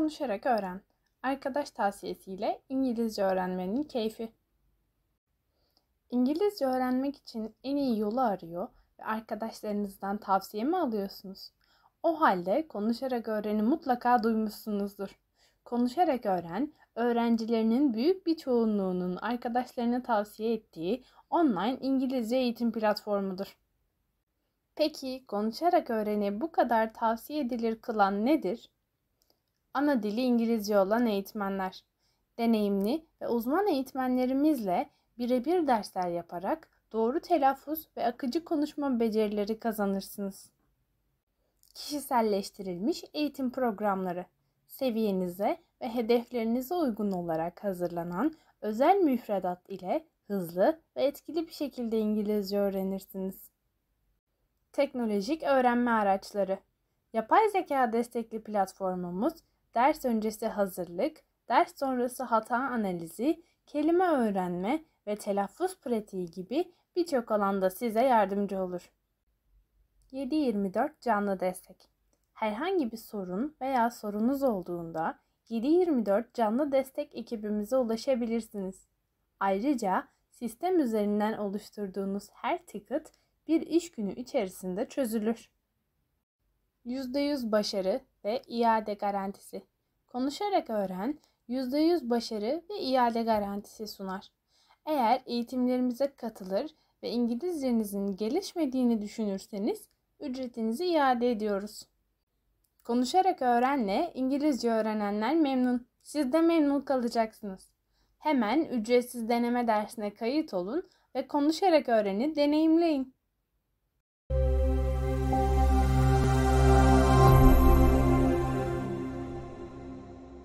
Konuşarak öğren. Arkadaş tavsiyesiyle İngilizce öğrenmenin keyfi. İngilizce öğrenmek için en iyi yolu arıyor ve arkadaşlarınızdan tavsiye mi alıyorsunuz? O halde konuşarak öğreni mutlaka duymuşsunuzdur. Konuşarak öğren, öğrencilerinin büyük bir çoğunluğunun arkadaşlarına tavsiye ettiği online İngilizce eğitim platformudur. Peki konuşarak öğreni bu kadar tavsiye edilir kılan nedir? ana dili İngilizce olan eğitmenler. Deneyimli ve uzman eğitmenlerimizle birebir dersler yaparak doğru telaffuz ve akıcı konuşma becerileri kazanırsınız. Kişiselleştirilmiş eğitim programları seviyenize ve hedeflerinize uygun olarak hazırlanan özel müfredat ile hızlı ve etkili bir şekilde İngilizce öğrenirsiniz. Teknolojik öğrenme araçları Yapay zeka destekli platformumuz ders öncesi hazırlık, ders sonrası hata analizi, kelime öğrenme ve telaffuz pratiği gibi birçok alanda size yardımcı olur. 724 canlı destek. Herhangi bir sorun veya sorunuz olduğunda 724 canlı destek ekibimize ulaşabilirsiniz. Ayrıca sistem üzerinden oluşturduğunuz her ticket bir iş günü içerisinde çözülür. %100 başarı ve iade garantisi. Konuşarak öğren %100 başarı ve iade garantisi sunar. Eğer eğitimlerimize katılır ve İngilizcenizin gelişmediğini düşünürseniz ücretinizi iade ediyoruz. Konuşarak öğrenle İngilizce öğrenenler memnun. Siz de memnun kalacaksınız. Hemen ücretsiz deneme dersine kayıt olun ve konuşarak öğreni deneyimleyin.